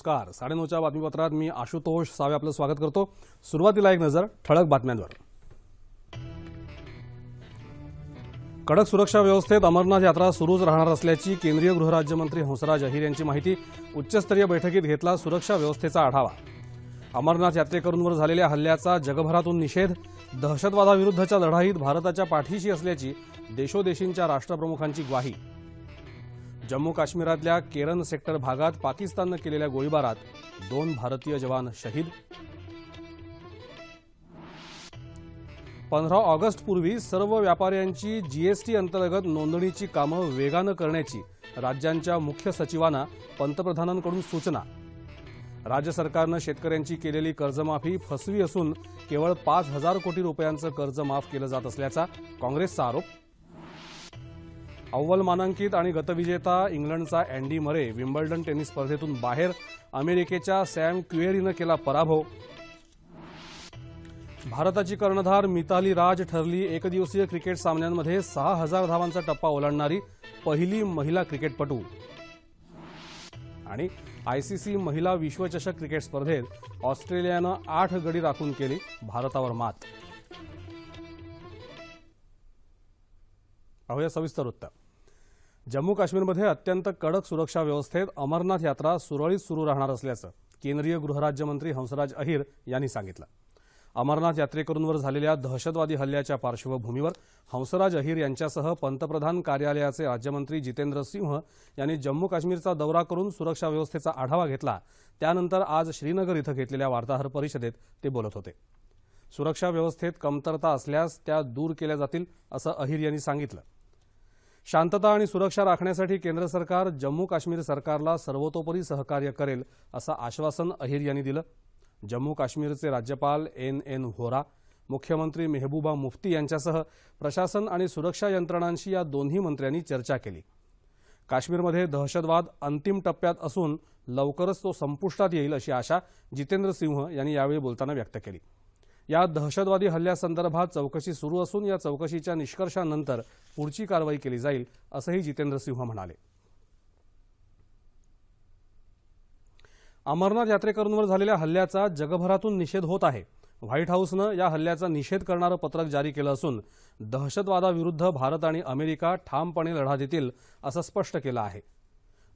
नमस्कार साडेनऊच्या बातमीपत्रात मी आशुतोष सावे आपलं स्वागत करतो सुरुवातीला एक नजर ठळक बातम्यांवर कडक सुरक्षा व्यवस्थेत अमरनाथ यात्रा सुरूच राहणार असल्याची केंद्रीय गृहराज्यमंत्री हंसराज अहिर यांची माहिती उच्चस्तरीय बैठकीत घेतला सुरक्षा व्यवस्थेचा आढावा अमरनाथ यात्रेकरूंवर झालेल्या हल्ल्याचा जगभरातून निषेध दहशतवादाविरुद्धच्या लढाईत भारताच्या पाठीशी असल्याची देशोदेशींच्या राष्ट्रप्रमुखांची ग्वाही जम्मू काश्मीरातल्या केरन सेक्टर भागात पाकिस्ताननं केलेल्या गोळीबारात दोन भारतीय जवान शहीद पंधरा ऑगस्टपूर्वी सर्व व्यापाऱ्यांची जीएसटी अंतर्गत नोंदणीची कामं वेगानं करण्याची राज्यांच्या मुख्य सचिवांना पंतप्रधानांकडून सूचना राज्य सरकारनं शेतकऱ्यांची केलेली कर्जमाफी फसवी असून केवळ पाच हजार कोटी रुपयांचं कर्ज माफ केलं जात असल्याचा काँग्रेसचा आरोप अव्वल मानांकित आणि गतविजेता इंग्लंडचा अँडी मरे विम्बल्डन टेनिस स्पर्धेतून बाहेर अमेरिकेच्या सॅम क्युएरीनं केला पराभव भारताची कर्णधार मिताली राज ठरली एकदिवसीय क्रिकेट सामन्यांमध्ये सहा हजार धावांचा टप्पा ओलांडणारी पहिली महिला क्रिकेटपटू आणि आयसीसी महिला विश्वचषक क्रिकेट स्पर्धेत ऑस्ट्रेलियानं आठ गडी राखून केली भारतावर मात या सविस्तर उत्तर जम्मू काश्मीरमध्ये अत्यंत कडक सुरक्षा व्यवस्थेत अमरनाथ यात्रा सुरळीत सुरू राहणार असल्याचं केंद्रीय गृहराज्यमंत्री हंसराज अहिर यांनी सांगितलं अमरनाथ यात्रेकरूंवर झालेल्या दहशतवादी हल्ल्याच्या पार्श्वभूमीवर हंसराज अहिर यांच्यासह पंतप्रधान कार्यालयाचे राज्यमंत्री जितेंद्र सिंह यांनी जम्मू काश्मीरचा दौरा करून सुरक्षा व्यवस्थेचा आढावा घेतला त्यानंतर आज श्रीनगर इथं घेतलेल्या वार्ताहर परिषदेत ते बोलत होते सुरक्षा व्यवस्थेत कमतरता असल्यास त्या दूर केल्या जातील असं अहिर यांनी सांगितलं शांतता आणि सुरक्षा राखण्यासाठी केंद्र सरकार जम्मू काश्मीर सरकारला सर्वतोपरी सहकार्य करेल असं आश्वासन अहिर यांनी दिलं जम्मू काश्मीरचे राज्यपाल एन एन व्होरा मुख्यमंत्री मेहबूबा मुफ्ती यांच्यासह प्रशासन आणि सुरक्षा यंत्रणांशी या दोन्ही मंत्र्यांनी चर्चा केली काश्मीरमध्ये दहशतवाद अंतिम टप्प्यात असून लवकरच तो संपुष्टात येईल अशी आशा जितेंद्र सिंह यांनी यावेळी बोलताना व्यक्त केली या दहशतवादी हल्ल्यासंदर्भात चौकशी सुरू असून या चौकशीच्या निष्कर्षानंतर पुढची कारवाई केली जाईल असंही जितेंद्र सिंह म्हणाले अमरनाथ यात्रेकरूंवर झालेल्या हल्ल्याचा जगभरातून निषेध होत आहे व्हाईट हाऊसनं या हल्ल्याचा निषेध करणारं पत्रक जारी केलं असून दहशतवादाविरुद्ध भारत आणि अमेरिका ठामपणे लढा देतील असं स्पष्ट केलं आहे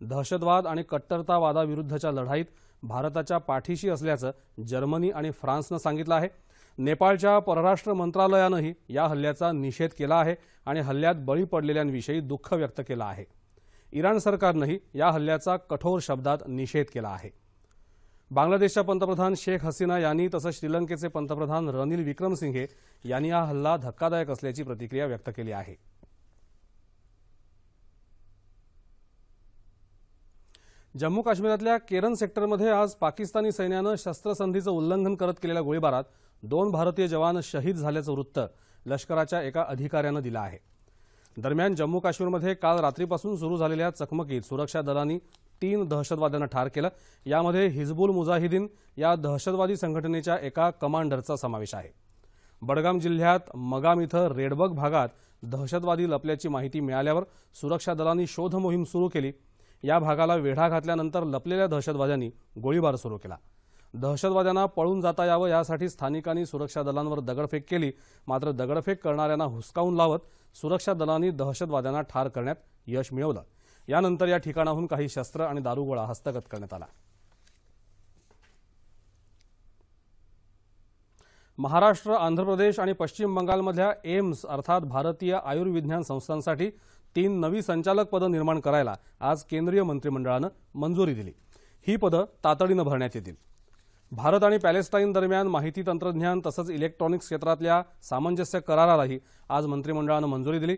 दहशतवाद आणि कट्टरतावादाविरुद्धच्या लढाईत भारताच्या पाठीशी असल्याचं जर्मनी आणि फ्रान्सनं सांगितलं आहे नेपाळच्या परराष्ट्र मंत्रालयानंही या हल्ल्याचा निषेध केला आहे आणि हल्ल्यात बळी पडलेल्यांविषयी दुःख व्यक्त केलं आहे इराण सरकारनंही या हल्ल्याचा कठोर शब्दात निषेध केला आहे बांगलादेशच्या पंतप्रधान शेख हसीना यांनी तसंच श्रीलंकेचे पंतप्रधान रनिल विक्रमसिंघे यांनी हा हल्ला धक्कादायक असल्याची प्रतिक्रिया व्यक्त केली आहे जम्मू काश्मीरातल्या केरन सेक्टरमध्ये आज पाकिस्तानी सैन्यानं शस्त्रसंधीचं उल्लंघन करत केलेल्या गोळीबारात दोन भारतीय जवान शहीद झाल्याचं वृत्त लष्कराच्या एका अधिकाऱ्यानं दिलं आहे दरम्यान जम्मू काश्मीरमध्ये काल रात्रीपासून सुरू झालेल्या चकमकीत सुरक्षा दलांनी तीन दहशतवाद्यांना ठार केलं यामध्ये हिजबुल मुजाहिदीन या दहशतवादी संघटनेच्या एका कमांडरचा समावेश आहे बडगाम जिल्ह्यात मगाम इथं रेडबग भागात दहशतवादी लपल्याची माहिती मिळाल्यावर सुरक्षा दलांनी शोध मोहीम सुरू केली या भागाला वेढा घातल्यानंतर लपलेल्या दहशतवाद्यांनी गोळीबार सुरू केला दहशतवाद्यांना पळून जाता यावं यासाठी स्थानिकांनी सुरक्षा दलांवर दगडफेक केली मात्र दगडफेक करणाऱ्यांना हुसकावून लावत सुरक्षा दलांनी दहशतवाद्यांना ठार करण्यात यश मिळवलं यानंतर या ठिकाणाहून काही शस्त्र आणि दारुगोळा हस्तगत करण्यात आला महाराष्ट्र आंध्र प्रदेश आणि पश्चिम बंगालमधल्या एम्स अर्थात भारतीय आयुर्विज्ञान संस्थांसाठी तीन नवी संचालक पदं निर्माण करायला आज केंद्रीय मंत्रिमंडळानं मंजुरी दिली ही पदं तातडीनं भरण्यात येतील भारत आणि पॅलेस्टाईन दरम्यान माहिती तंत्रज्ञान तसंच इलेक्ट्रॉनिक्स क्षेत्रातल्या सामंजस्य करारालाही आज मंत्रिमंडळानं मंजुरी दिली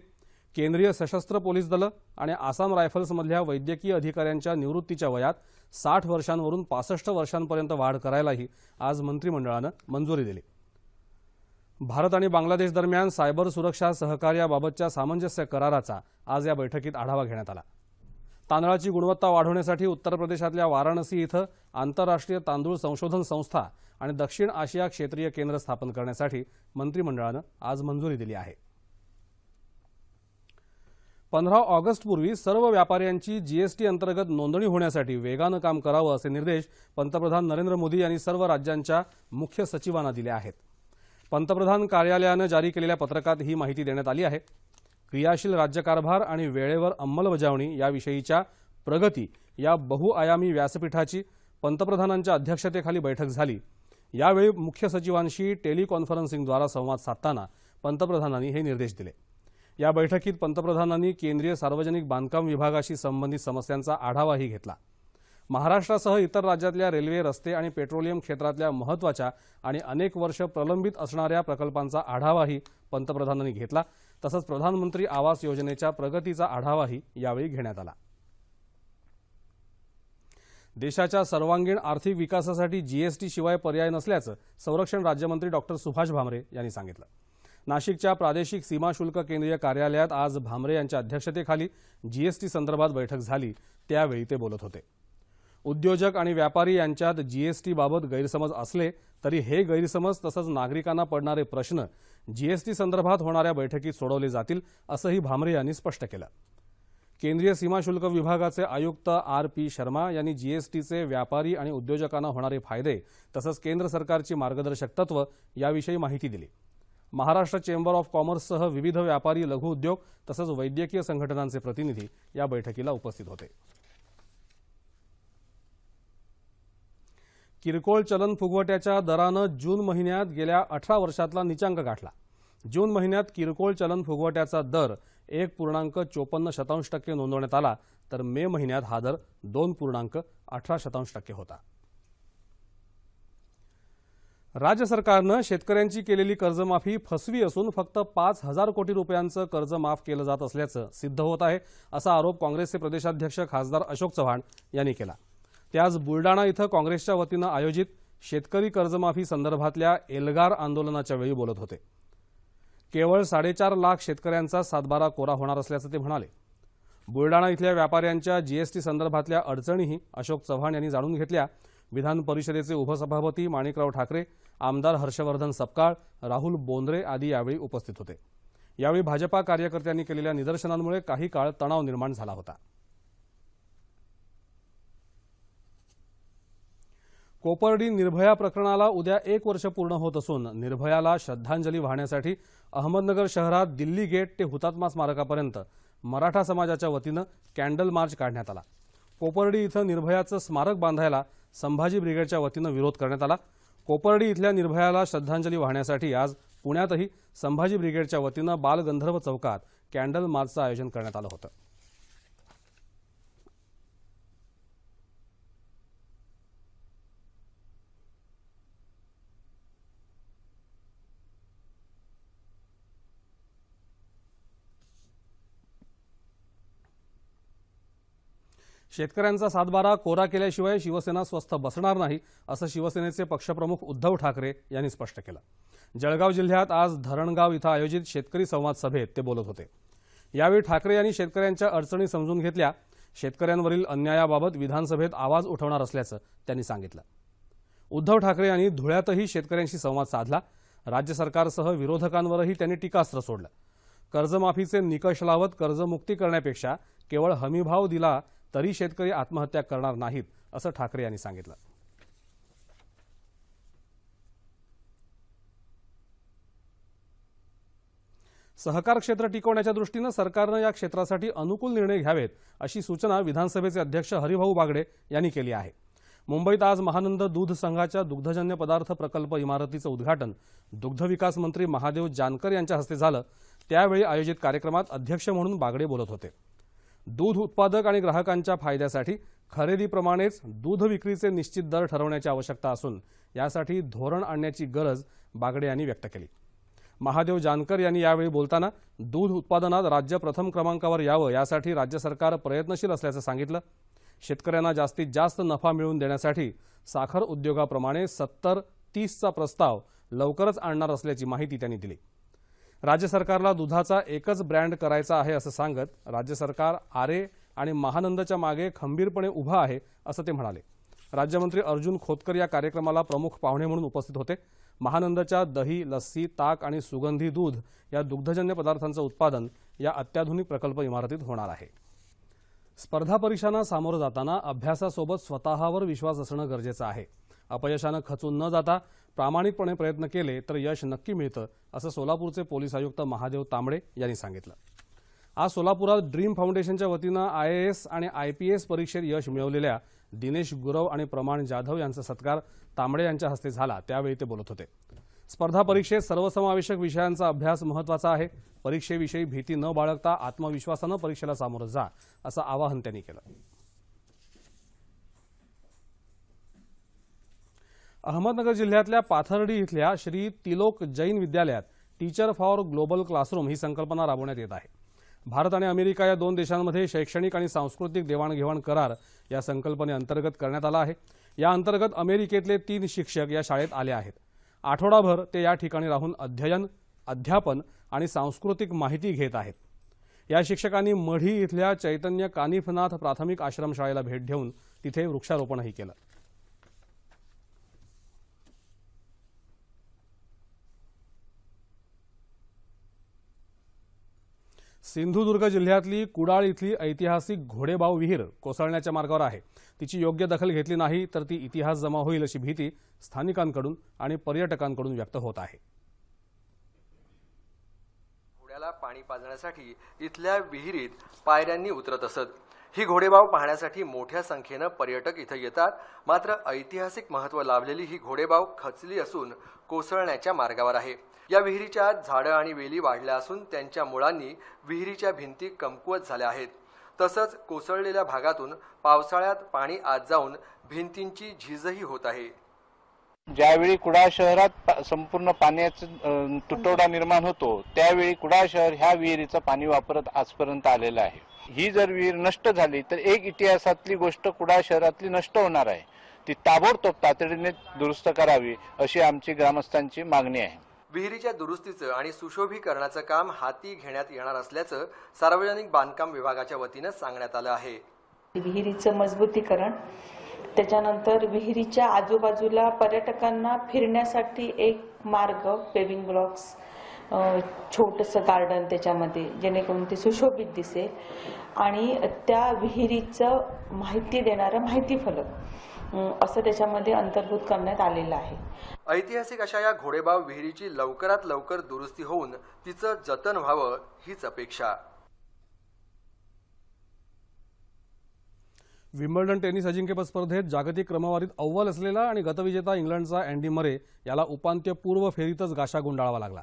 केंद्रीय सशस्त्र पोलीस दलं आणि आसाम रायफल्समधल्या वैद्यकीय अधिकाऱ्यांच्या निवृत्तीच्या वयात साठ वर्षांवरून पासष्ट वर्षांपर्यंत वाढ करायलाही आज मंत्रिमंडळानं मंजुरी दिली भारत आणि बांगलादेश दरम्यान सायबर सुरक्षा सहकार्याबाबतच्या सामंजस्य कराराचा आज या बैठकीत आढावा घेण्यात आला तांदळाची गुणवत्ता वाढवण्यासाठी उत्तर प्रदेशातल्या वाराणसी इथं आंतरराष्ट्रीय तांदूळ संशोधन संस्था आणि दक्षिण आशिया क्षेत्रीय केंद्र स्थापन करण्यासाठी मंत्रिमंडळानं आज मंजुरी दिली आहे पंधरा ऑगस्टपूर्वी सर्व व्यापाऱ्यांची जीएसटी अंतर्गत नोंदणी होण्यासाठी वेगानं काम करावं असे निर्देश पंतप्रधान नरेंद्र मोदी यांनी सर्व राज्यांच्या मुख्य सचिवांना दिले आहेत पंतप्रधान कार्यालयानं जारी केलेल्या पत्रकात ही माहिती देण्यात आली आहे क्रियाशील राज्यकारभार आणि वेळेवर अंमलबजावणी याविषयीच्या प्रगती या बहुआयामी व्यासपीठाची पंतप्रधानांच्या अध्यक्षतेखाली बैठक झाली यावेळी मुख्य सचिवांशी टेलिकॉन्फरन्सिंगद्वारा संवाद साधताना पंतप्रधानांनी हे निर्देश दिले या बैठकीत पंतप्रधानांनी केंद्रीय सार्वजनिक बांधकाम विभागाशी संबंधित समस्यांचा आढावाही घेतला महाराष्ट्रासह इतर राज्यातल्या रेल्वे रस्ते आणि पेट्रोलियम क्षेत्रातल्या महत्वाच्या आणि अनेक वर्ष प्रलंबित असणाऱ्या प्रकल्पांचा आढावाही पंतप्रधानांनी घेतला तसंच प्रधानमंत्री आवास योजनेच्या प्रगतीचा आढावाही यावेळी घेण्यात आला देशाच्या सर्वांगीण आर्थिक विकासासाठी जीएसटी शिवाय पर्याय नसल्याचं संरक्षण राज्यमंत्री डॉक्टर सुभाष भामरे यांनी सांगितलं नाशिकच्या प्रादेशिक सीमा शुल्क केंद्रीय कार्यालयात आज भामरे यांच्या अध्यक्षतेखाली जीएसटी संदर्भात बैठक झाली त्यावेळी ते बोलत होते उद्योजक आणि व्यापारी यांच्यात जीएसटीबाबत गैरसमज असले तरी हे गैरसमज तसंच नागरिकांना पडणारे प्रश्न जीएसटी संदर्भात होणाऱ्या बैठकीत सोडवले जातील असंही भामरे यांनी स्पष्ट केलं केंद्रीय सीमाशुल्क विभागाचे आयुक्त आर पी शर्मा यांनी जीएसटीचे व्यापारी आणि उद्योजकांना होणारे फायदे तसंच केंद्र सरकारची मार्गदर्शक तत्व याविषयी माहिती दिली महाराष्ट्र चेंबर ऑफ कॉमर्ससह विविध व्यापारी लघु उद्योग तसंच वैद्यकीय संघटनांचे प्रतिनिधी या बैठकीला उपस्थित होते किरकोळ चलन फुगवट्याच्या दरानं जून महिन्यात गेल्या अठरा वर्षातला निचांक गाठला जून महिन्यात किरकोळ चलन फुगवट्याचा दर एक पूर्णांक चोपन्न शतांश टक्के नोंदवण्यात आला तर मे महिन्यात हा दर दोन पूर्णांक अठरा शतांश टक्के होता राज्य सरकारनं शेतकऱ्यांची केलेली कर्जमाफी फसवी असून फक्त पाच हजार कोटी रुपयांचं कर्ज माफ केलं जात असल्याचं सिद्ध होत आहे असा आरोप काँग्रेसचे प्रदेशाध्यक्ष खासदार अशोक चव्हाण यांनी केला ते आज बुलडाणा इथं काँग्रेसच्या वतीनं आयोजित शेतकरी कर्जमाफी संदर्भातल्या एल्गार आंदोलनाच्या वेळी बोलत होते केवळ साडेचार लाख शेतकऱ्यांचा सातबारा कोरा होणार असल्याचं ते म्हणाले बुलडाणा इथल्या व्यापाऱ्यांच्या जीएसटी संदर्भातल्या अडचणीही अशोक चव्हाण यांनी जाणून घेतल्या विधान परिषदेचे उपसभापती माणिकराव ठाकरे आमदार हर्षवर्धन सपकाळ राहुल बोंद्रे आदी यावेळी उपस्थित होते यावेळी भाजपा कार्यकर्त्यांनी केलेल्या निदर्शनांमुळे काही काळ तणाव निर्माण झाला होता कोपर्डी निर्भया प्रकरणाला उद्या एक वर्ष पूर्ण होत असून निर्भयाला श्रद्धांजली वाहण्यासाठी अहमदनगर शहरात दिल्ली गेट ते हुतात्मा स्मारकापर्यंत मराठा समाजाच्या वतीनं कॅन्डल मार्च काढण्यात आला कोपर्डी इथं निर्भयाचं स्मारक बांधायला संभाजी ब्रिगेडच्या वतीनं विरोध करण्यात आला कोपर्डी इथल्या निर्भयाला श्रद्धांजली वाहण्यासाठी आज पुण्यातही संभाजी ब्रिगेडच्या वतीनं बालगंधर्व चौकात कॅन्डल मार्चचं आयोजन करण्यात आलं होतं शेतकऱ्यांचा सातबारा कोरा केल्याशिवाय शिवसेना स्वस्थ बसणार नाही असं शिवसेनेचे पक्षप्रमुख उद्धव ठाकरे यांनी स्पष्ट केलं जळगाव जिल्ह्यात आज धरणगाव इथं आयोजित शेतकरी संवाद सभेत ते बोलत होते यावेळी ठाकरे यांनी शेतकऱ्यांच्या अडचणी समजून घेतल्या शेतकऱ्यांवरील अन्यायाबाबत विधानसभेत आवाज उठवणार असल्याचं त्यांनी सांगितलं उद्धव ठाकरे यांनी धुळ्यातही शेतकऱ्यांशी संवाद साधला राज्य सरकारसह विरोधकांवरही त्यांनी टीकास्त्र सोडलं कर्जमाफीचे निकष लावत कर्जमुक्ती करण्यापेक्षा केवळ हमीभाव दिला तरी शेतकरी आत्महत्या करणार नाहीत असं ठाकरे यांनी सांगितलं सहकार क्षेत्र टिकवण्याच्या दृष्टीनं सरकारनं या क्षेत्रासाठी अनुकूल निर्णय घ्यावेत अशी सूचना विधानसभेचे अध्यक्ष हरिभाऊ बागडे यांनी केली आहे मुंबईत आज महानंद दूध संघाच्या दुग्धजन्य पदार्थ प्रकल्प इमारतीचं उद्घाटन दुग्ध विकास मंत्री महादेव जानकर यांच्या हस्ते झालं त्यावेळी आयोजित कार्यक्रमात अध्यक्ष म्हणून बागडे बोलत होते दूध उत्पादक आणि ग्राहकांच्या फायद्यासाठी खरेदीप्रमाणेच दूध विक्रीचे निश्चित दर ठरवण्याची आवश्यकता असून यासाठी धोरण आणण्याची गरज बागडे यांनी व्यक्त केली महादेव जानकर यांनी यावेळी बोलताना दूध उत्पादनात राज्य प्रथम क्रमांकावर यावं यासाठी राज्य सरकार प्रयत्नशील असल्याचं सांगितलं शेतकऱ्यांना जास्तीत जास्त नफा मिळवून देण्यासाठी साखर उद्योगाप्रमाणे सत्तर तीसचा प्रस्ताव लवकरच आणणार असल्याची माहिती त्यांनी दिली राज्य सरकारला दुधाचा एकच ब्रँड करायचा आहे असं सांगत राज्य सरकार आरे आणि महानंदच्या मागे खंबीरपणे उभा आहे असं ते म्हणाले राज्यमंत्री अर्जुन खोतकर या कार्यक्रमाला प्रमुख पाहुणे म्हणून उपस्थित होते महानंदच्या दही लस्सी ताक आणि सुगंधी दूध या दुग्धजन्य पदार्थांचं उत्पादन या अत्याधुनिक प्रकल्प इमारतीत होणार आहे स्पर्धा परीक्षांना सामोरं जाताना अभ्यासासोबत स्वतःवर विश्वास असणं गरजेचं आहे अपयशानं खचून न जाता प्रामाणिकपणे प्रयत्न केले तर यश नक्की मिळतं असं सोलापूरचे पोलीस आयुक्त महादेव तांबडे यांनी सांगितलं आज सोलापुरात ड्रीम फाउंडेशनच्या वतीनं आय ए एस आणि आयपीएस परीक्षेत यश मिळवलेल्या दिनेश गुरव आणि प्रमाण जाधव यांचा सत्कार तांबडे यांच्या हस्ते झाला त्यावेळी ते बोलत होते स्पर्धा परीक्षेत सर्वसमावेशक विषयांचा अभ्यास महत्वाचा आहे परीक्षेविषयी भीती न बाळगता आत्मविश्वासानं परीक्षेला सामोरं जा असं आवाहन त्यांनी केलं अहमदनगर जिल्ह्यातल्या पाथर्डी इथल्या श्री तिलोक जैन विद्यालयात टीचर फॉर ग्लोबल क्लासरूम ही संकल्पना राबवण्यात येत आहे भारत आणि अमेरिका या दोन देशांमध्ये शैक्षणिक आणि सांस्कृतिक देवाणघेवाण करार या संकल्पनेअंतर्गत करण्यात आला आहे या अंतर्गत अमेरिकेतले तीन शिक्षक या शाळेत आले आहेत आठवडाभर ते या ठिकाणी राहून अध्ययन अध्यापन आणि सांस्कृतिक माहिती घेत आहेत या शिक्षकांनी मढी इथल्या चैतन्य कानिफनाथ प्राथमिक आश्रमशाळेला भेट देऊन तिथे वृक्षारोपणही केलं सिंधुदुर्ग जिल्ह्यातली कुडाळ इथली ऐतिहासिक घोडेबाव विहीर कोसळण्याच्या मार्गावर आहे तिची योग्य दखल घेतली नाही तर ती इतिहास जमा होईल अशी भीती स्थानिकांकडून आणि पर्यटकांकडून व्यक्त होत आहे घोड्याला पाणी पाजण्यासाठी इथल्या विहिरीत पायऱ्यांनी उतरत असत ही घोडेबाव पाहण्यासाठी मोठ्या संख्येनं पर्यटक इथं येतात मात्र ऐतिहासिक महत्त्व लाभलेली ही घोडेबाव खचली असून कोसळण्याच्या मार्गावर आहे या विहिरीच्या आत झाडं आणि वेली वाढल्या असून त्यांच्या मुळांनी विहिरीच्या भिंती कमकुवत झाल्या आहेत तसंच कोसळलेल्या भागातून पावसाळ्यात पाणी आत जाऊन भिंतींची झीजही होत आहे ज्यावेळी कुडाळ शहरात संपूर्ण पाण्याचा तुटवडा निर्माण होतो त्यावेळी कुडाळ शहर ह्या विहिरीचं पाणी वापरत आजपर्यंत आलेलं आहे ही जर विहीर नष्ट झाली तर एक इतिहासातली गोष्ट कुडाळ शहरातली नष्ट होणार आहे ती ताबडतोब तातडीने दुरुस्त करावी अशी आमची ग्रामस्थांची मागणी आहे विहिरीच्या दुरुस्तीचं आणि सुशोभीकरणाचं काम हाती घेण्यात येणार असल्याचं सार्वजनिक बांधकाम विभागाच्या वतीनं सांगण्यात आलं आहे विहिरीचं मजबूतीकरण त्याच्यानंतर विहिरीच्या आजूबाजूला पर्यटकांना फिरण्यासाठी एक मार्ग पेविंग ब्लॉक्स छोटस गार्डन त्याच्यामध्ये जेणेकरून ते सुशोभित दिसेल आणि त्या विहिरीचं माहिती देणारं माहिती फलक असं त्याच्यामध्ये अंतर्भूत करण्यात आलेलं आहे ऐतिहासिक अशा या घोडेबाव विहिरीची लवकरात लवकर दुरुस्ती होऊन तिचं जतन व्हावं हीच अपेक्षा विम्बल्डन टेनिस अजिंक्यपद स्पर्धेत जागतिक क्रमवारीत अव्वल असलेला आणि गतविजेता इंग्लंडचा अँडी मरे याला उपांत्यपूर्व फेरीतच गाशा गुंडाळावा लागला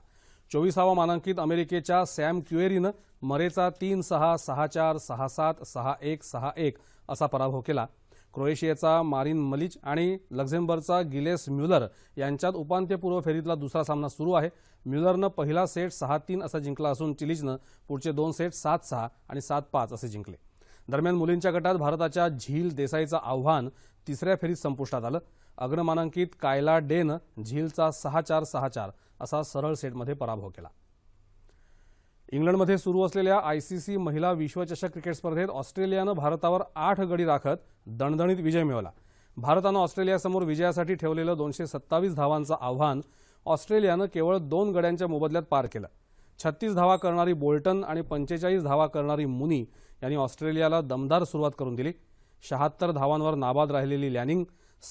चोवीसावा मानांकित अमेरिकेच्या सॅम क्युएरीनं मरेचा तीन सहा सहा चार सहा सात सहा एक सहा एक असा पराभव केला क्रोएशियाचा मारिन मलिच आणि लक्झेंबर्गचा गिलेस म्युलर यांच्यात उपांत्यपूर्व फेरीतला दुसरा सामना सुरू आहे म्युलरनं पहिला सेट सहा तीन असा जिंकला असून चिलीजनं पुढचे दोन सेट सात सहा आणि सात पाच असे जिंकले दरम्यान मुलींच्या गटात भारताच्या झील देसाईचं आव्हान तिसऱ्या फेरीत संपुष्टात आलं अग्रमानांकित कायला डेनं झीलचा सहा चार सहा चार असा सरळ सेटमध्ये पराभव केला इंग्लंडमध्ये सुरू असलेल्या आयसीसी महिला विश्वचषक क्रिकेट स्पर्धेत ऑस्ट्रेलियानं भारतावर आठ गडी राखत दणदणीत विजय मिळवला भारतानं ऑस्ट्रेलियासमोर विजयासाठी ठेवलेलं दोनशे सत्तावीस धावांचं आव्हान ऑस्ट्रेलियानं केवळ दोन गड्यांच्या मोबदल्यात पार केलं छत्तीस धावा करणारी बोल्टन आणि पंचेचाळीस धावा करणारी मुनी यांनी ऑस्ट्रेलियाला दमदार सुरुवात करून दिली शहात्तर धावांवर नाबाद राहिलेली लॅनिंग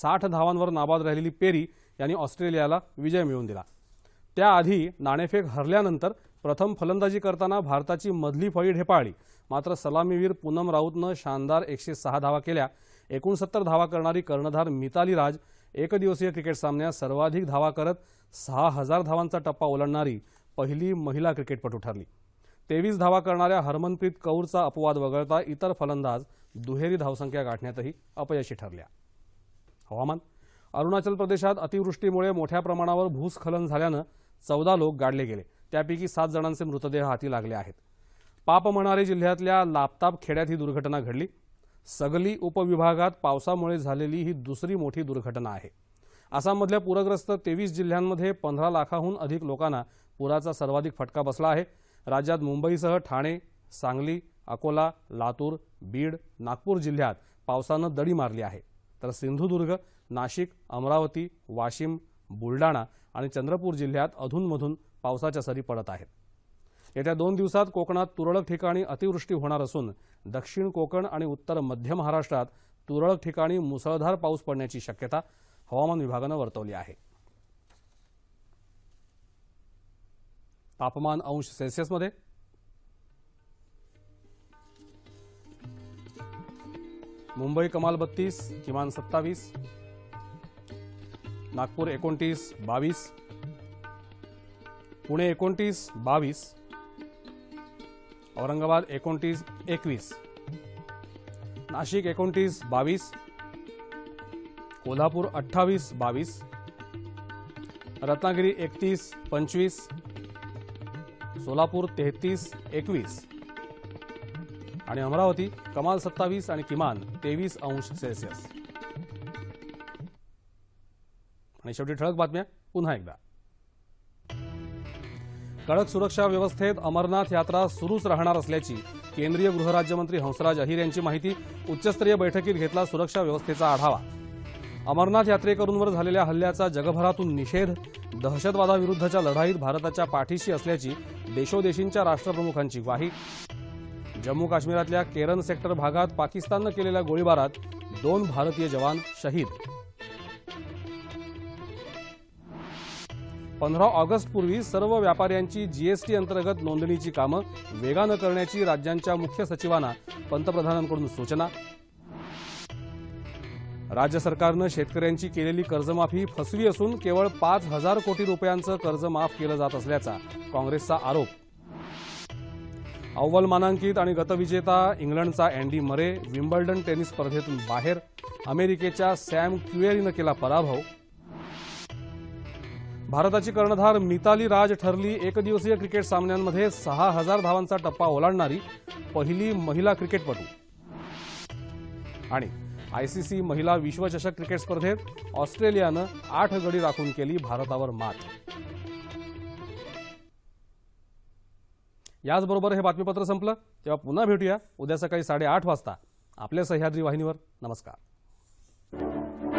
साठ धावांवर नाबाद राहिलेली पेरी यांनी ऑस्ट्रेलियाला विजय मिळवून दिला त्याआधी नाणेफेक हरल्यानंतर प्रथम फलंदाजी करताना भारताची मधली फळी ढेपाळली मात्र सलामीवीर पूनम राऊतनं शानदार एकशे सहा धावा केल्या एकोणसत्तर धावा करणारी कर्णधार मिताली राज एकदिवसीय क्रिकेट सामन्यात सर्वाधिक धावा करत सहा हजार धावांचा टप्पा ओलांडणारी पहिली महिला क्रिकेटपटू ठरली तेवीस धावा करणाऱ्या हरमनप्रीत कौरचा अपवाद वगळता इतर फलंदाज दुहेरी धावसंख्या गाठण्यातही अपयशी ठरल्या हवामान अरुणाचल प्रदेशात अतिवृष्टीमुळे मोठ्या प्रमाणावर भूस्खलन झाल्यानं चौदा लोक गाडले गेले त्यापैकी सात जणांचे मृतदेह हाती लागले आहेत पापमणारे जिल्ह्यातल्या लापताप खेड्यात ही दुर्घटना घडली सगली उपविभागात पावसामुळे झालेली ही दुसरी मोठी दुर्घटना आहे आसाममधल्या पूरग्रस्त तेवीस जिल्ह्यांमध्ये पंधरा लाखाहून अधिक लोकांना पुराचा सर्वाधिक फटका बसला आहे राज्यात मुंबईसह ठाणे सांगली अकोला लातूर बीड नागपूर जिल्ह्यात पावसानं दडी मारली आहे तर सिंधुदुर्ग नाशिक अमरावती वाशिम बुलडाणा आणि चंद्रपूर जिल्ह्यात अधूनमधून पावसाच्या सरी पडत आहेत येत्या दोन दिवसात कोकणात तुरळक ठिकाणी अतिवृष्टी होणार असून दक्षिण कोकण आणि उत्तर मध्य महाराष्ट्रात तुरळक ठिकाणी मुसळधार पाऊस पडण्याची शक्यता हवामान विभागानं वर्तवली आहे तापमान अंश सेल्सिअसमध्ये मुंबई कमाल बत्तीस किमान सत्तावीस नागपूर एकोणतीस बावीस पुणे एकोणतीस बावीस औरंगाबाद एकोणतीस एकवीस नाशिक एकोणतीस बावीस कोल्हापूर अठ्ठावीस बावीस रत्नागिरी एकतीस पंचवीस सोलापूर तेहतीस एकवीस आणि अमरावती कमाल सत्तावीस आणि किमान तेवीस अंश सेल्सिअस आणि शेवटी ठळक बातम्या पुन्हा एकदा कडक सुरक्षा व्यवस्थेत अमरनाथ यात्रा सुरूच राहणार असल्याची केंद्रीय गृहराज्यमंत्री हंसराज अहिर यांची माहिती उच्चस्तरीय बैठकीत घेतला सुरक्षा व्यवस्थेचा आढावा अमरनाथ यात्रेकरूंवर झालेल्या हल्ल्याचा जगभरातून निषेध दहशतवादाविरुद्धच्या लढाईत भारताच्या पाठीशी असल्याची देशोदेशींच्या राष्ट्रप्रमुखांची ग्वाही जम्मू काश्मीरातल्या केरन सेक्टर भागात पाकिस्ताननं केलेल्या गोळीबारात दोन भारतीय जवान शहीद पंधरा ऑगस्टपूर्वी सर्व व्यापाऱ्यांची जीएसटी अंतर्गत नोंदणीची कामं वेगानं करण्याची राज्यांच्या मुख्य सचिवांना पंतप्रधानांकडून सूचना राज्य सरकारनं शेतकऱ्यांची केलेली कर्जमाफी फसवी असून केवळ पाच हजार कोटी रुपयांचं कर्ज माफ केलं जात असल्याचा काँग्रेसचा आरोप अव्वल मानांकित आणि गतविजेता इंग्लंडचा अँडी मरे विम्बल्डन टेनिस स्पर्धेतून बाहेर अमेरिकेच्या सॅम क्युएरीनं केला पराभव भारताची कर्णधार मिताली राज ठरली एकदिवसीय क्रिकेट सामन्यांमध्ये सहा हजार धावांचा टप्पा ओलांडणारी पहिली महिला क्रिकेटपटू आणि आयसीसी महिला विश्वचषक क्रिकेट स्पर्धेत ऑस्ट्रेलियानं आठ गडी राखून केली भारतावर मात याचबरोबर हे बातमीपत्र संपलं तेव्हा पुन्हा भेटूया उद्या सकाळी साडेआठ वाजता आपल्या सह्याद्री वाहिनीवर नमस्कार